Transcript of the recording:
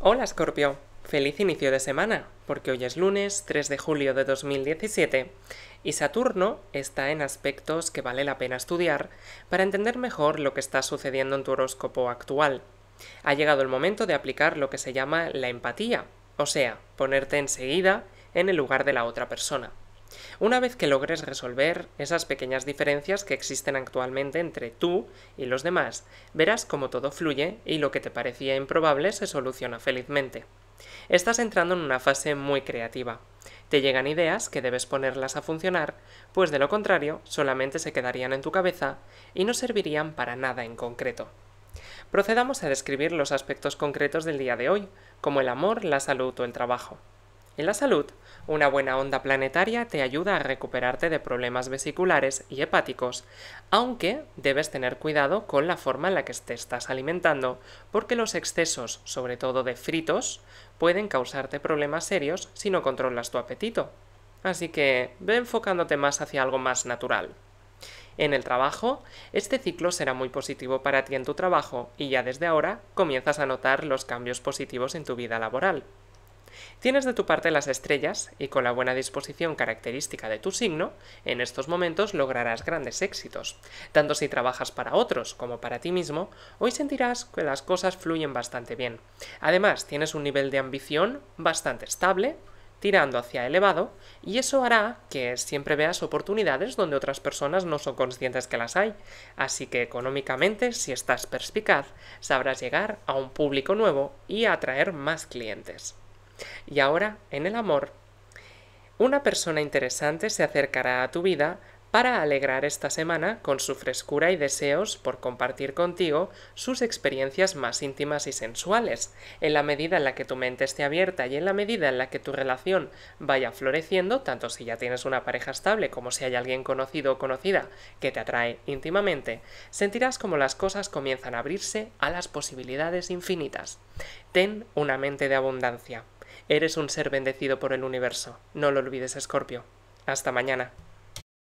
Hola Scorpio, feliz inicio de semana, porque hoy es lunes 3 de julio de 2017 y Saturno está en aspectos que vale la pena estudiar para entender mejor lo que está sucediendo en tu horóscopo actual. Ha llegado el momento de aplicar lo que se llama la empatía, o sea, ponerte enseguida en el lugar de la otra persona. Una vez que logres resolver esas pequeñas diferencias que existen actualmente entre tú y los demás, verás cómo todo fluye y lo que te parecía improbable se soluciona felizmente. Estás entrando en una fase muy creativa. Te llegan ideas que debes ponerlas a funcionar, pues de lo contrario solamente se quedarían en tu cabeza y no servirían para nada en concreto. Procedamos a describir los aspectos concretos del día de hoy, como el amor, la salud o el trabajo. En la salud, una buena onda planetaria te ayuda a recuperarte de problemas vesiculares y hepáticos, aunque debes tener cuidado con la forma en la que te estás alimentando, porque los excesos, sobre todo de fritos, pueden causarte problemas serios si no controlas tu apetito. Así que ve enfocándote más hacia algo más natural. En el trabajo, este ciclo será muy positivo para ti en tu trabajo y ya desde ahora comienzas a notar los cambios positivos en tu vida laboral. Tienes de tu parte las estrellas y con la buena disposición característica de tu signo, en estos momentos lograrás grandes éxitos. Tanto si trabajas para otros como para ti mismo, hoy sentirás que las cosas fluyen bastante bien. Además, tienes un nivel de ambición bastante estable, tirando hacia elevado, y eso hará que siempre veas oportunidades donde otras personas no son conscientes que las hay. Así que económicamente, si estás perspicaz, sabrás llegar a un público nuevo y atraer más clientes. Y ahora, en el amor, una persona interesante se acercará a tu vida para alegrar esta semana con su frescura y deseos por compartir contigo sus experiencias más íntimas y sensuales. En la medida en la que tu mente esté abierta y en la medida en la que tu relación vaya floreciendo, tanto si ya tienes una pareja estable como si hay alguien conocido o conocida que te atrae íntimamente, sentirás como las cosas comienzan a abrirse a las posibilidades infinitas. Ten una mente de abundancia. Eres un ser bendecido por el universo. No lo olvides, Escorpio. Hasta mañana.